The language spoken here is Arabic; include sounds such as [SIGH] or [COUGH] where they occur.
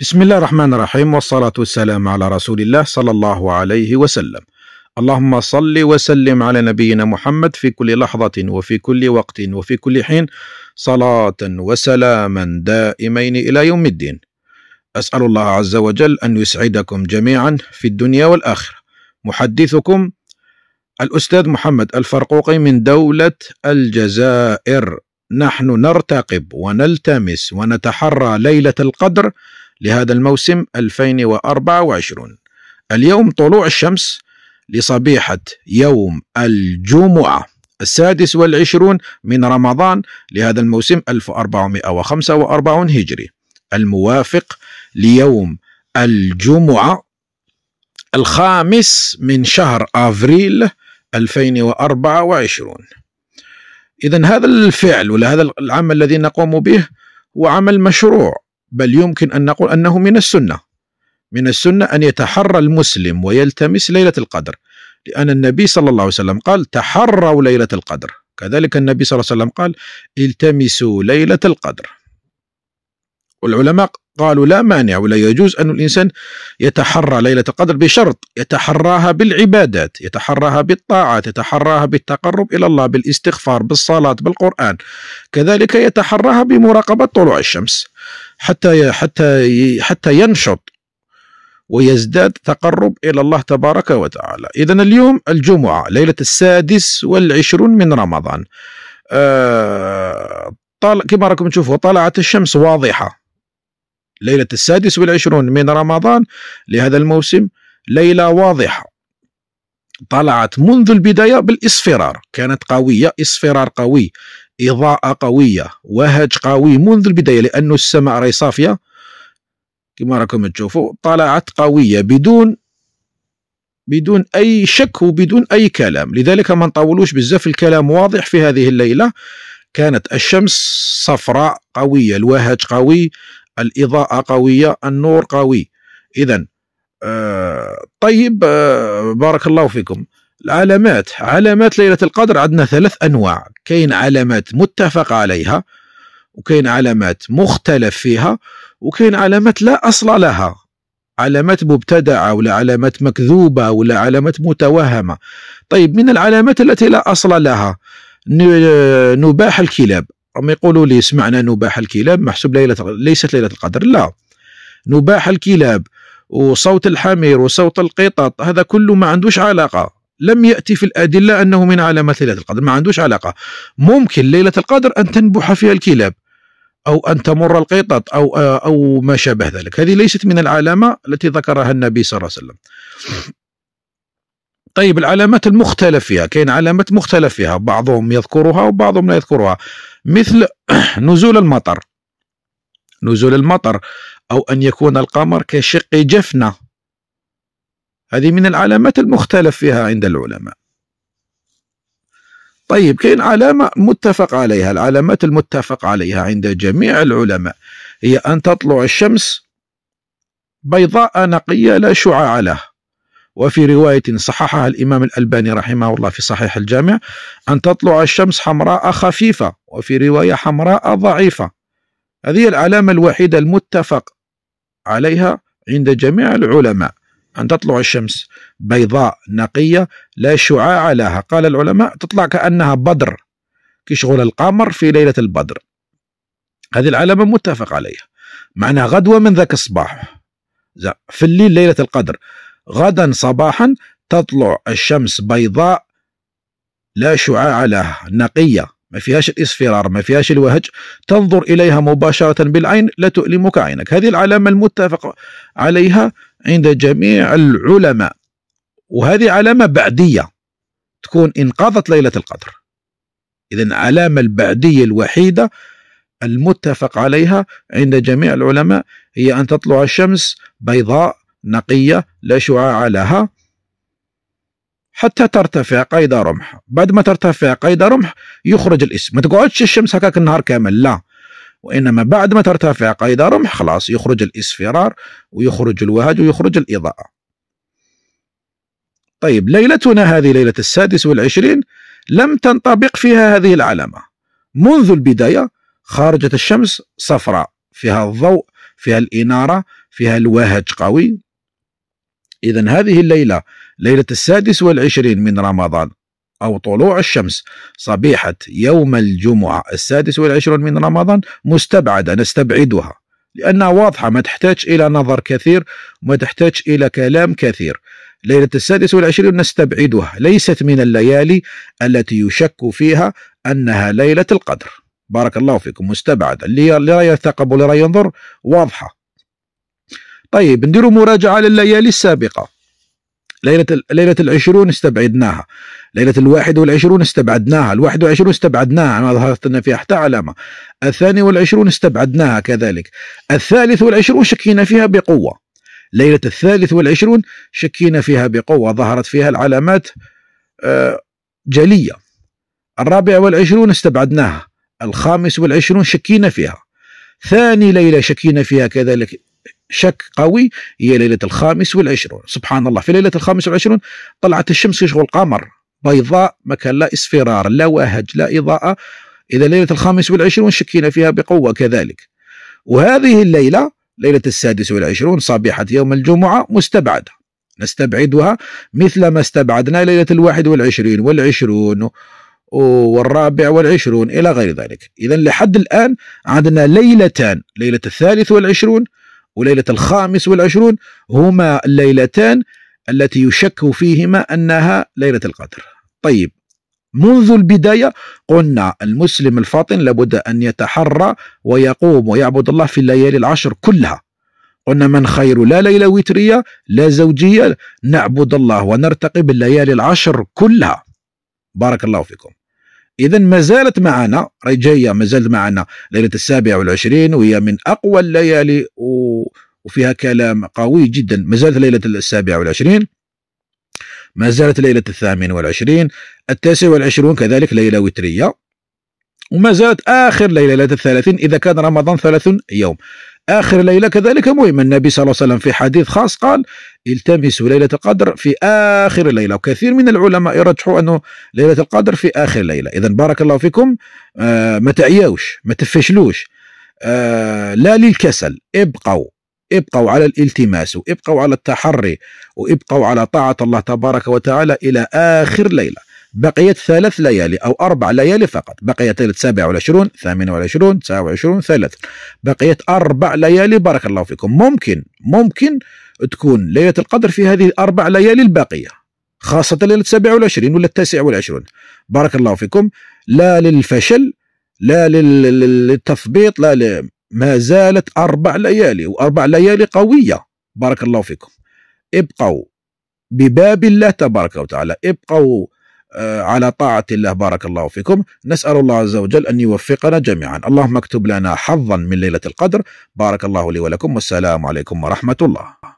بسم الله الرحمن الرحيم والصلاة والسلام على رسول الله صلى الله عليه وسلم اللهم صل وسلم على نبينا محمد في كل لحظة وفي كل وقت وفي كل حين صلاة وسلاما دائمين إلى يوم الدين أسأل الله عز وجل أن يسعدكم جميعا في الدنيا والآخرة محدثكم الأستاذ محمد الفرقوقي من دولة الجزائر نحن نرتقب ونلتمس ونتحرى ليلة القدر لهذا الموسم 2024 اليوم طلوع الشمس لصبيحة يوم الجمعة السادس والعشرون من رمضان لهذا الموسم 1445 هجري الموافق ليوم الجمعة الخامس من شهر أفريل 2024 إذا هذا الفعل ولا هذا العمل الذي نقوم به هو عمل مشروع بل يمكن أن نقول أنه من السنة من السنة أن يتحرى المسلم ويلتمس ليلة القدر لأن النبي صلى الله عليه وسلم قال تحروا ليلة القدر كذلك النبي صلى الله عليه وسلم قال التمسوا ليلة القدر والعلماء قالوا لا مانع ولا يجوز أن الإنسان يتحرى ليلة القدر بشرط يتحراها بالعبادات يتحراها بالطاعات يتحراها بالتقرب إلى الله بالاستغفار بالصلاة بالقرآن كذلك يتحراها بمراقبة طلوع الشمس حتى حتى حتى ينشط ويزداد تقرب إلى الله تبارك وتعالى إذا اليوم الجمعة ليلة السادس والعشرون من رمضان آه، طال كما راكم تشوفوا طلعت الشمس واضحة ليلة السادس والعشرون من رمضان لهذا الموسم ليلة واضحة طلعت منذ البداية بالإصفرار كانت قوية إصفرار قوي اضاءه قويه وهج قوي منذ البدايه لأن السماء راهي صافيه كما راكم تشوفوا طلعت قويه بدون بدون اي شك وبدون اي كلام لذلك ما نطولوش بزاف الكلام واضح في هذه الليله كانت الشمس صفراء قويه الوهج قوي الاضاءه قويه النور قوي اذا آه طيب آه بارك الله فيكم العلامات علامات ليلة القدر عندنا ثلاث أنواع كاين علامات متفق عليها وكاين علامات مختلف فيها وكاين علامات لا أصل لها علامات مبتدعة ولا علامات مكذوبة ولا علامات متوهمة طيب من العلامات التي لا أصل لها نباح الكلاب هم يقولوا لي سمعنا نباح الكلاب محسوب ليلة ليست ليلة القدر لا نباح الكلاب وصوت الحمير وصوت القطط هذا كله ما عندوش علاقة لم يأتي في الأدلة أنه من علامات ليلة القدر ما عندوش علاقة ممكن ليلة القدر أن تنبح فيها الكلاب أو أن تمر القطط أو آه، أو ما شابه ذلك هذه ليست من العلامة التي ذكرها النبي صلى الله عليه وسلم طيب العلامات المختلف فيها كاين علامات مختلف فيها بعضهم يذكرها وبعضهم لا يذكرها مثل [CLEARS THROAT] نزول المطر نزول المطر أو أن يكون القمر كشق جفنة هذه من العلامات المختلف فيها عند العلماء طيب كاين علامة متفق عليها العلامات المتفق عليها عند جميع العلماء هي أن تطلع الشمس بيضاء نقية لا شعاع له وفي رواية صححها الإمام الألباني رحمه الله في صحيح الجامع أن تطلع الشمس حمراء خفيفة وفي رواية حمراء ضعيفة هذه العلامة الوحيدة المتفق عليها عند جميع العلماء أن تطلع الشمس بيضاء نقية لا شعاع لها قال العلماء تطلع كأنها بدر كشغل القمر في ليلة البدر هذه العلامة متفق عليها معنى غدوة من ذاك الصباح في الليل ليلة القدر غدا صباحا تطلع الشمس بيضاء لا شعاع لها نقية ما فيهاش الإصفرار ما فيهاش الوهج تنظر إليها مباشرة بالعين لا تؤلمك عينك هذه العلامة المتفق عليها عند جميع العلماء وهذه علامة بعدية تكون انقضت ليلة القدر إذا العلامة البعدية الوحيدة المتفق عليها عند جميع العلماء هي أن تطلع الشمس بيضاء نقية لا شعاع لها حتى ترتفع قيد رمح بعد ما ترتفع قيد رمح يخرج الاسم ما تقعدش الشمس هكاك النهار كامل لا وإنما بعد ما ترتفع قيد رمح خلاص يخرج الإسفرار ويخرج الوهج ويخرج الإضاءة طيب ليلتنا هذه ليلة السادس والعشرين لم تنطبق فيها هذه العلامة منذ البداية خرجت الشمس صفراء فيها الضوء فيها الإنارة فيها الوهج قوي إذا هذه الليلة ليلة السادس والعشرين من رمضان أو طلوع الشمس صبيحة يوم الجمعة السادس والعشرون من رمضان مستبعدة نستبعدها لأنها واضحة ما تحتاج إلى نظر كثير وما تحتاج إلى كلام كثير ليلة السادس والعشرين نستبعدها ليست من الليالي التي يشك فيها أنها ليلة القدر بارك الله فيكم مستبعدة اللي لا يثقب ولا ينظر واضحة طيب نديروا مراجعة لليالي السابقة ليلة ليلة العشرون استبعدناها ليلة الواحد والعشرون استبعدناها الواحد والعشرون استبعدناها ما ظهرت لنا فيها حتى علامة الثاني والعشرون استبعدناها كذلك الثالث والعشرون شكينا فيها بقوة ليلة الثالث والعشرون شكينا فيها بقوة ظهرت فيها العلامات آه، جلية الرابع والعشرون استبعدناها الخامس والعشرون شكينا فيها ثاني ليلة شكينا فيها كذلك شك قوي هي ليلة الخامس والعشرون سبحان الله في ليلة الخامس والعشرون طلعت الشمس يشغل القمر بيضاء ما كان لا اصفرار لا وهج لا إضاءة إذا ليلة الخامس والعشرون شكينا فيها بقوة كذلك وهذه الليلة ليلة السادس والعشرون صبيحة يوم الجمعة مستبعدة نستبعدها مثل ما استبعدنا ليلة الواحد والعشرين والعشرون والرابع والعشرون إلى غير ذلك إذا لحد الآن عندنا ليلتان ليلة الثالث والعشرون وليلة الخامس والعشرون هما الليلتان التي يشك فيهما أنها ليلة القدر طيب منذ البداية قلنا المسلم الفاطن لابد أن يتحرى ويقوم ويعبد الله في الليالي العشر كلها قلنا من خير لا ليلة وترية لا زوجية نعبد الله ونرتقي بالليالي العشر كلها بارك الله فيكم اذا ما زالت معنا راهي جايه ما زالت معنا ليله السابع والعشرين وهي من اقوى الليالي و... وفيها كلام قوي جدا ما زالت ليله السابع والعشرين ما زالت ليلة الثامن والعشرين التاسع والعشرون كذلك ليلة وترية وما زالت آخر ليلة ليلة الثلاثين إذا كان رمضان ثلاث يوم آخر ليلة كذلك مهم النبي صلى الله عليه وسلم في حديث خاص قال التمسوا ليلة القدر في آخر ليلة وكثير من العلماء يرجحوا أنه ليلة القدر في آخر ليلة إذا بارك الله فيكم آه ما تعياوش ما تفشلوش آه لا للكسل ابقوا ابقوا على الالتماس وابقوا على التحري وابقوا على طاعة الله تبارك وتعالى إلى آخر ليلة بقيت ثلاث ليالي أو أربع ليالي فقط بقيت ليلة 27 28 29 ثلاث بقيت أربع ليالي بارك الله فيكم ممكن ممكن تكون ليلة القدر في هذه الأربع ليالي الباقية خاصة ليلة 27 ولا 29 بارك الله فيكم لا للفشل لا للتثبيط لا ل... ما زالت أربع ليالي وأربع ليالي قوية بارك الله فيكم ابقوا بباب الله تبارك وتعالى ابقوا آه، على طاعة الله بارك الله فيكم نسأل الله عز وجل أن يوفقنا جميعا اللهم اكتب لنا حظا من ليلة القدر بارك الله لي ولكم والسلام عليكم ورحمة الله